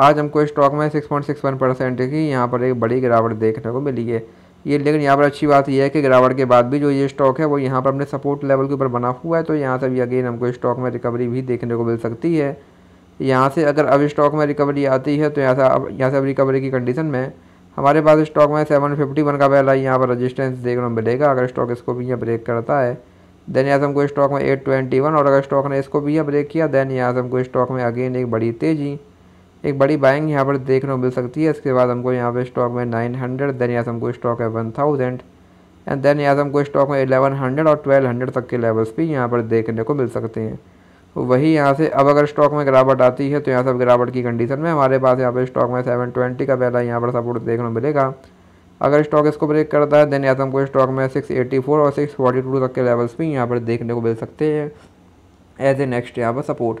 आज हमको स्टॉक में 6.61 परसेंट की यहाँ पर एक बड़ी गिरावट देखने को मिली है ये लेकिन यहाँ पर अच्छी बात यह है कि गिरावट के बाद भी जो ये स्टॉक है वो यहाँ पर अपने सपोर्ट लेवल के ऊपर बना हुआ है तो यहाँ से भी अगेन हमको स्टॉक में रिकवरी भी देखने को मिल सकती है यहाँ से अगर अब स्टॉक में रिकवरी आती है तो यहाँ से अब यहाँ से अब रिकवरी की कंडीशन में हमारे पास स्टॉक में सेवन फिफ्टी वन का पहला यहाँ पर रजिस्टेंस देखने को मिलेगा अगर स्टॉक इसको भी यहाँ ब्रेक करता है देन यहाँ से हमको स्टॉक में एट ट्वेंटी वन और अगर स्टॉक ने इसको भी यहाँ ब्रेक किया देन यहाँ से हमको स्टॉक में अगेन एक बड़ी तेज़ी एक बड़ी बाइंग यहाँ पर देखने को मिल सकती है इसके बाद हमको यहाँ पे स्टॉक में नाइन हंड्रेड देन यहाँ से हमको स्टॉक है वन थाउजेंड एंड देन यहाँ से हमको स्टॉक में एलेवन हंड्रेड और ट्वेल्व हंड्रेड तक के लेवल्स भी यहाँ पर देखने को मिल सकते हैं तो वही यहाँ से अब अगर स्टॉक में गिरावट आती है तो यहाँ से गिरावट की कंडीशन में हमारे पास यहाँ पर स्टॉक में सेवन ट्वेंटी का पहला यहाँ पर सपोर्ट देखने को मिलेगा अगर स्टॉक इसको ब्रेक करता है देन यहाँ से हमको स्टॉक में सिक्स एटी फोर और सिक्स फोर्टी टू तक के लेवल्स भी यहाँ पर देखने को मिल सकते हैं एज ए नेक्स्ट यहाँ पर सपोर्ट